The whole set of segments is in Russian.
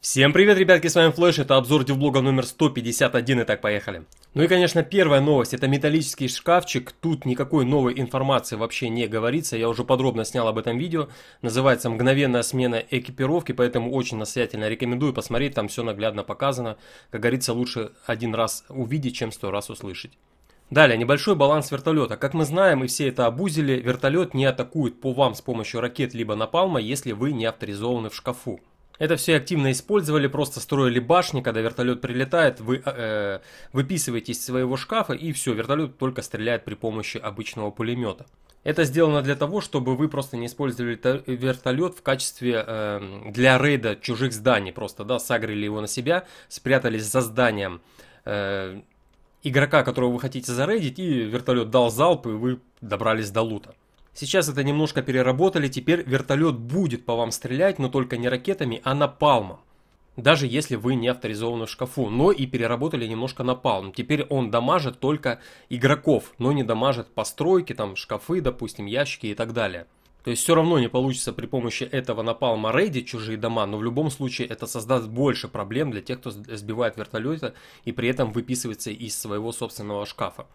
Всем привет, ребятки, с вами Флэш, это обзор дивблога номер 151, и так поехали. Ну и, конечно, первая новость, это металлический шкафчик, тут никакой новой информации вообще не говорится, я уже подробно снял об этом видео, называется «Мгновенная смена экипировки», поэтому очень настоятельно рекомендую посмотреть, там все наглядно показано, как говорится, лучше один раз увидеть, чем сто раз услышать. Далее, небольшой баланс вертолета. Как мы знаем и все это обузили, вертолет не атакует по вам с помощью ракет либо напалма, если вы не авторизованы в шкафу. Это все активно использовали, просто строили башни, когда вертолет прилетает, вы э, э выписываетесь из своего шкафа, и все, вертолет только стреляет при помощи обычного пулемета. Это сделано для того, чтобы вы просто не использовали вертолет в качестве э, для рейда чужих зданий, просто, да, сагрили его на себя, спрятались за зданием э, игрока, которого вы хотите зарейдить, и вертолет дал залп, и вы добрались до лута. Сейчас это немножко переработали, теперь вертолет будет по вам стрелять, но только не ракетами, а напалмом. Даже если вы не авторизованы в шкафу, но и переработали немножко напалм. Теперь он дамажит только игроков, но не дамажит постройки, там шкафы, допустим, ящики и так далее. То есть все равно не получится при помощи этого напалма рейдить чужие дома, но в любом случае это создаст больше проблем для тех, кто сбивает вертолеты и при этом выписывается из своего собственного шкафа.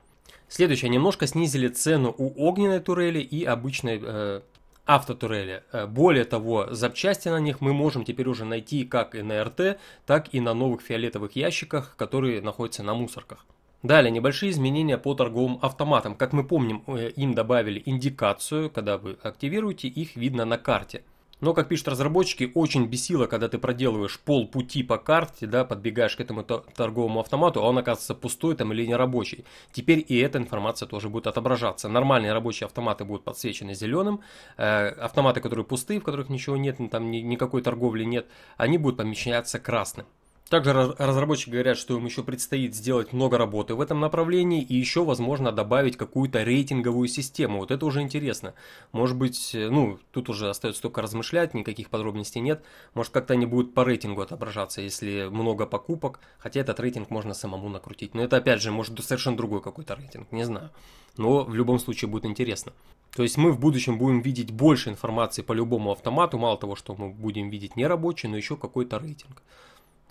Следующее, немножко снизили цену у огненной турели и обычной э, автотурели. Э, более того, запчасти на них мы можем теперь уже найти как и на РТ, так и на новых фиолетовых ящиках, которые находятся на мусорках. Далее, небольшие изменения по торговым автоматам. Как мы помним, э, им добавили индикацию, когда вы активируете, их видно на карте – но, как пишут разработчики, очень бесило, когда ты проделываешь пол пути по карте, да, подбегаешь к этому торговому автомату, а он оказывается пустой там или не рабочий. Теперь и эта информация тоже будет отображаться. Нормальные рабочие автоматы будут подсвечены зеленым, э, автоматы, которые пустые, в которых ничего нет, там ни, никакой торговли нет, они будут помещаться красным. Также разработчики говорят, что им еще предстоит сделать много работы в этом направлении и еще, возможно, добавить какую-то рейтинговую систему. Вот это уже интересно. Может быть, э, ну, тут уже остается только размышлять, никаких подробностей нет. Может, как-то они будут по рейтингу отображаться, если много покупок, хотя этот рейтинг можно самому накрутить. Но это, опять же, может, быть совершенно другой какой-то рейтинг, не знаю. Но в любом случае будет интересно. То есть мы в будущем будем видеть больше информации по любому автомату, мало того, что мы будем видеть не рабочий, но еще какой-то рейтинг.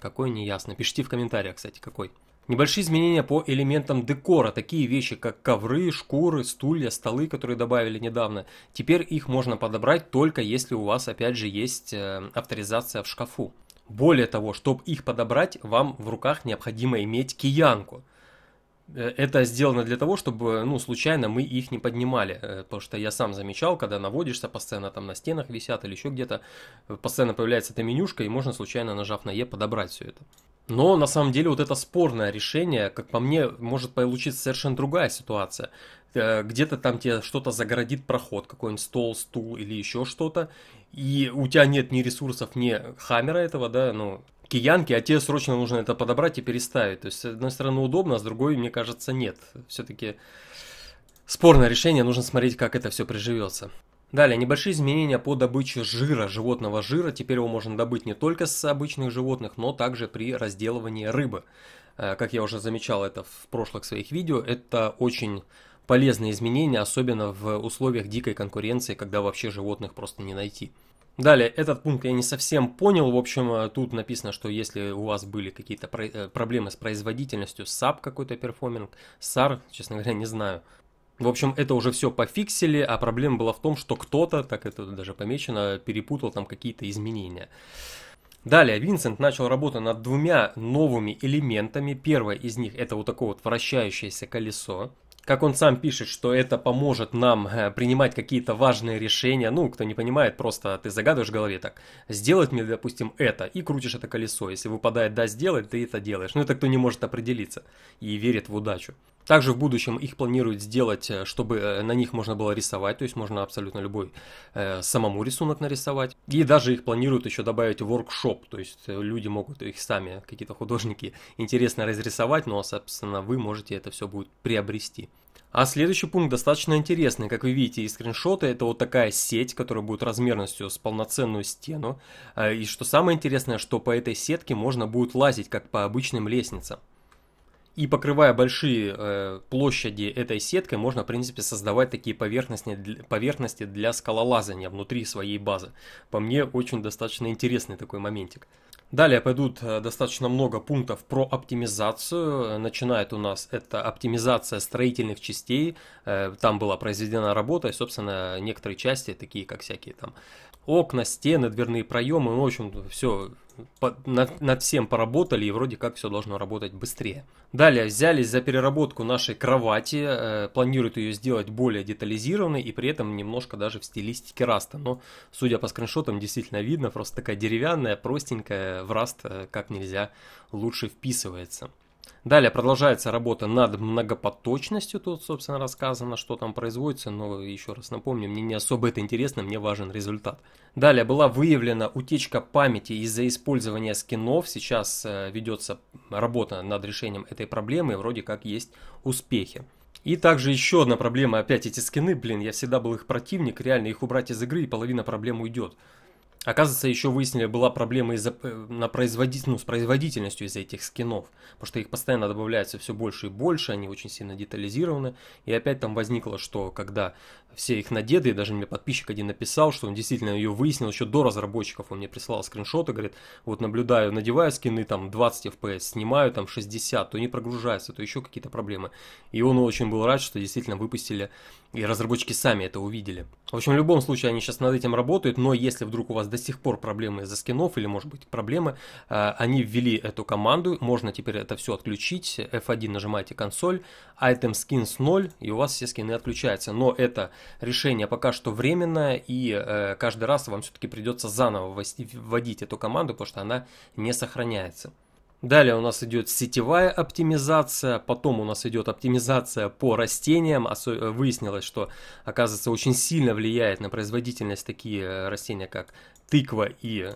Какой неясно. Пишите в комментариях, кстати, какой. Небольшие изменения по элементам декора. Такие вещи, как ковры, шкуры, стулья, столы, которые добавили недавно. Теперь их можно подобрать только если у вас, опять же, есть э, авторизация в шкафу. Более того, чтобы их подобрать, вам в руках необходимо иметь киянку – Э, это сделано для того, чтобы, ну, случайно мы их не поднимали, потому э, что я сам замечал, когда наводишься постоянно там на стенах висят или еще где-то, э, постоянно появляется эта менюшка, и можно случайно, нажав на Е, подобрать все это. Но на самом деле вот это спорное решение, как по мне, может получиться совершенно другая ситуация. Где-то там тебе что-то загородит проход, какой-нибудь стол, стул или еще что-то, и у тебя нет ни ресурсов, ни хаммера этого, да, ну, киянки, а тебе срочно нужно это подобрать и переставить. То есть, с одной стороны, удобно, а с другой, мне кажется, нет. Все-таки спорное решение, нужно смотреть, как это все приживется. Далее, небольшие изменения по добыче жира, животного жира. Теперь его можно добыть не только с обычных животных, но также при разделывании рыбы. Э, как я уже замечал это в прошлых своих видео, это очень полезные изменения, особенно в условиях дикой конкуренции, когда вообще животных просто не найти. Далее, этот пункт я не совсем понял. В общем, э, тут написано, что если у вас были какие-то про- э, проблемы с производительностью, SAP какой-то перформинг, SAR, честно говоря, не знаю. В общем, это уже все пофиксили, а проблема была в том, что кто-то, так это даже помечено, перепутал там какие-то изменения. Далее, Винсент начал работу над двумя новыми элементами. Первое из них это вот такое вот вращающееся колесо как он сам пишет, что это поможет нам э, принимать какие-то важные решения, ну, кто не понимает, просто ты загадываешь в голове так, сделать мне, допустим, это, и крутишь это колесо, если выпадает «да, сделать», ты это делаешь. Но ну, это кто не может определиться и верит в удачу. Также в будущем их планируют сделать, э, чтобы э, на них можно было рисовать, то есть можно абсолютно любой э, самому рисунок нарисовать. И даже их планируют еще добавить в воркшоп, то есть люди могут их сами, какие-то художники, интересно разрисовать, но, ну, а, собственно, вы можете это все будет приобрести. А следующий пункт достаточно интересный. Как вы видите из скриншота, это вот такая сеть, которая будет размерностью с полноценную стену. А, и что самое интересное, что по этой сетке можно будет лазить, как по обычным лестницам. И покрывая большие э, площади этой сеткой, можно, в принципе, создавать такие поверхности поверхности для скалолазания внутри своей базы. По мне, очень достаточно интересный такой моментик. Далее пойдут э, достаточно много пунктов про оптимизацию. Начинает у нас это оптимизация строительных частей. Э, там была произведена работа, и, собственно, некоторые части, такие как всякие там окна, стены, дверные проемы, ну, в общем, все над, над всем поработали, и вроде как все должно работать быстрее. Далее взялись за переработку нашей кровати, э, планируют ее сделать более детализированной и при этом немножко даже в стилистике раста. Но, судя по скриншотам, действительно видно, просто такая деревянная, простенькая, в раст э, как нельзя лучше вписывается. Далее продолжается работа над многопоточностью. Тут, собственно, рассказано, что там производится, но еще раз напомню, мне не особо это интересно, мне важен результат. Далее была выявлена утечка памяти из-за использования скинов. Сейчас э, ведется работа над решением этой проблемы, вроде как есть успехи. И также еще одна проблема, опять эти скины, блин, я всегда был их противник, реально их убрать из игры и половина проблем уйдет. Оказывается, еще выяснили, была проблема из за э, на производитель, ну, с производительностью из за этих скинов, потому что их постоянно добавляется все больше и больше, они очень сильно детализированы, и опять там возникло, что когда все их надеты, и даже мне подписчик один написал, что он действительно ее выяснил еще до разработчиков, он мне прислал скриншоты, говорит, вот наблюдаю, надеваю скины, там 20 FPS, снимаю там 60, то не прогружается, то еще какие-то проблемы, и он очень был рад, что действительно выпустили, и разработчики сами это увидели. В общем, в любом случае они сейчас над этим работают, но если вдруг у вас до сих пор проблемы из-за скинов или, может быть, проблемы. А, они ввели эту команду, можно теперь это все отключить. F1 нажимаете консоль, item skins 0, и у вас все скины отключаются. Но это решение пока что временное, и э, каждый раз вам все-таки придется заново вводить эту команду, потому что она не сохраняется. Далее у нас идет сетевая оптимизация, потом у нас идет оптимизация по растениям. Э, выяснилось, что, оказывается, очень сильно влияет на производительность такие э, растения, как тыква и э,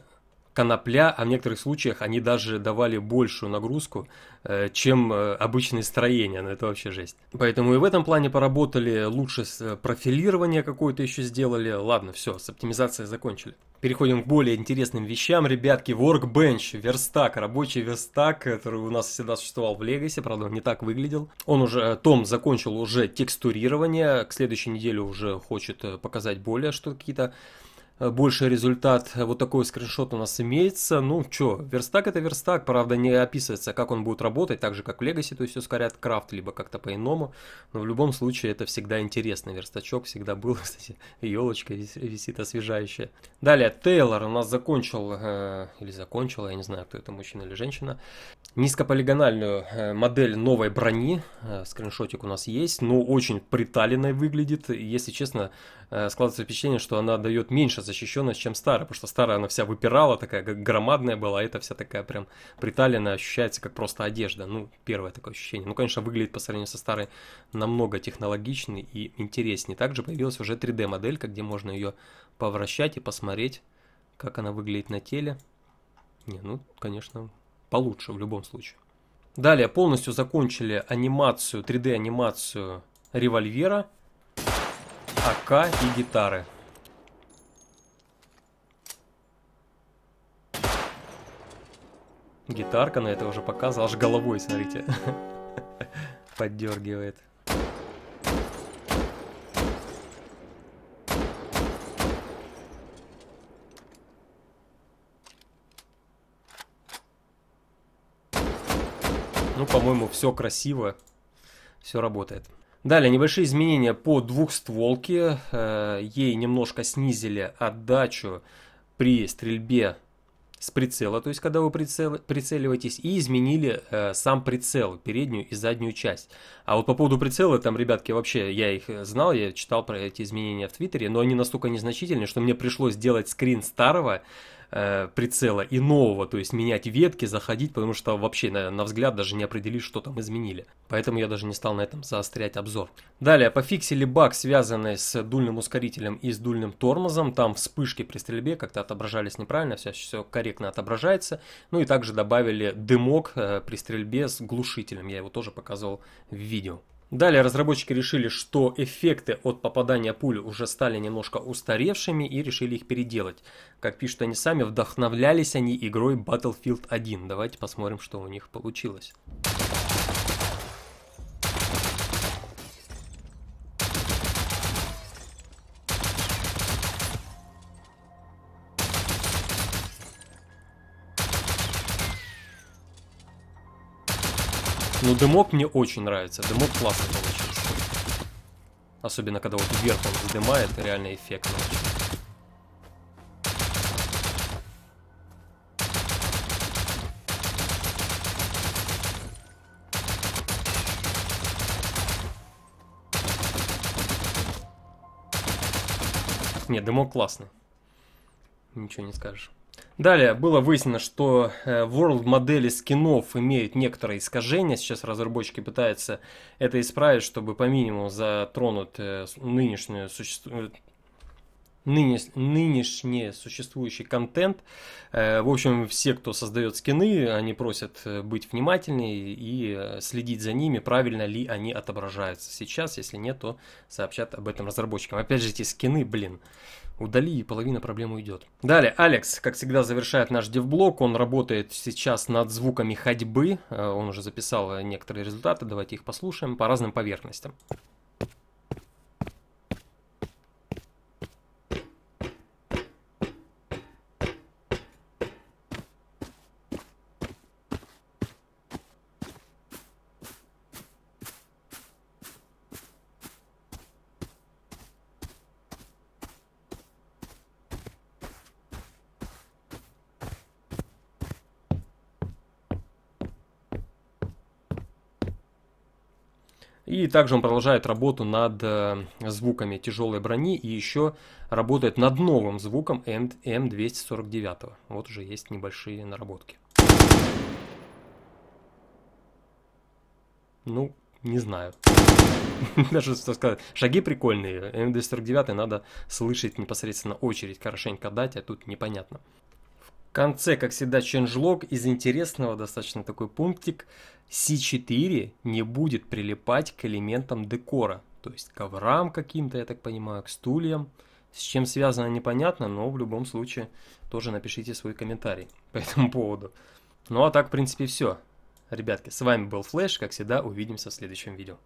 конопля, а в некоторых случаях они даже давали большую нагрузку, э, чем э, обычные строения, но ну, это вообще жесть. Поэтому и в этом плане поработали, лучше э, профилирование какое-то еще сделали. Ладно, все, с оптимизацией закончили. Переходим к более интересным вещам, ребятки. Workbench, верстак, рабочий верстак, который у нас всегда существовал в Legacy, правда, он не так выглядел. Он уже, Том закончил уже текстурирование, к следующей неделе уже хочет показать более, что какие-то больший результат. Э, вот такой скриншот у нас имеется. Ну что верстак это верстак, правда не описывается, как он будет работать, так же как в Legacy, то есть ускорят крафт, либо как-то по-иному. Но в любом случае это всегда интересно. Верстачок всегда был, кстати, елочка висит освежающая. Далее, Тейлор у нас закончил, э, или закончил я не знаю, кто это, мужчина или женщина, низкополигональную э, модель новой брони. Э, скриншотик у нас есть, но очень приталенной выглядит. Если честно, Э, складывается впечатление, что она дает меньше защищенность, чем старая, потому что старая она вся выпирала, такая громадная была, а эта вся такая прям приталенная, ощущается как просто одежда. Ну, первое такое ощущение. Ну, конечно, выглядит по сравнению со старой намного технологичнее и интереснее. Также появилась уже 3D-моделька, где можно ее повращать и посмотреть, как она выглядит на теле. Не, ну, конечно, получше в любом случае. Далее полностью закончили анимацию, 3D-анимацию револьвера. АК и гитары. Гитарка на это уже показывала, аж головой, смотрите, поддергивает. Ну, по-моему, все красиво, все работает. Далее небольшие изменения по двухстволке. Э, ей немножко снизили отдачу при стрельбе с прицела, то есть когда вы прицел, прицеливаетесь, и изменили э, сам прицел, переднюю и заднюю часть. А вот по поводу прицела, там, ребятки, вообще, я их э, знал, я читал про эти изменения в Твиттере, но они настолько незначительны, что мне пришлось сделать скрин старого, э, прицела и нового, то есть менять ветки, заходить, потому что вообще на, на взгляд даже не определишь, что там изменили. Поэтому я даже не стал на этом заострять обзор. Далее, пофиксили баг, связанный с дульным ускорителем и с дульным тормозом. Там вспышки при стрельбе как-то отображались неправильно, все, все корректно отображается. Ну и также добавили дымок э, при стрельбе с глушителем, я его тоже показывал в видео. Далее разработчики решили, что эффекты от попадания пули уже стали немножко устаревшими и решили их переделать. Как пишут они сами, вдохновлялись они игрой Battlefield 1. Давайте посмотрим, что у них получилось. Ну, дымок мне очень нравится. Дымок классно получился. Особенно, когда вот вверх он задымает, реально эффектно. Не, дымок классный. Ничего не скажешь. Далее было выяснено, что э, World модели скинов имеют некоторые искажения. Сейчас разработчики пытаются это исправить, чтобы по минимуму затронуть э, нынешнюю суще... Э, нынеш, нынешний существующий контент. Э, в общем, все, кто создает скины, они просят э, быть внимательнее и э, следить за ними, правильно ли они отображаются сейчас. Если нет, то сообщат об этом разработчикам. Опять же, эти скины, блин, удали, и половина проблем уйдет. Далее, Алекс, как всегда, завершает наш девблог. Он работает сейчас над звуками ходьбы. Он уже записал некоторые результаты. Давайте их послушаем по разным поверхностям. И также он продолжает работу над э, звуками тяжелой брони и еще работает над новым звуком М249. Вот уже есть небольшие наработки. Ну, не знаю. Даже что сказать. Шаги прикольные. М249 надо слышать непосредственно очередь хорошенько дать, а тут непонятно конце, как всегда, ченджлог из интересного достаточно такой пунктик. C4 не будет прилипать к элементам декора, то есть коврам каким-то, я так понимаю, к стульям. С чем связано непонятно, но в любом случае тоже напишите свой комментарий по этому поводу. Ну а так, в принципе, все. Ребятки, с вами был Флэш, как всегда, увидимся в следующем видео.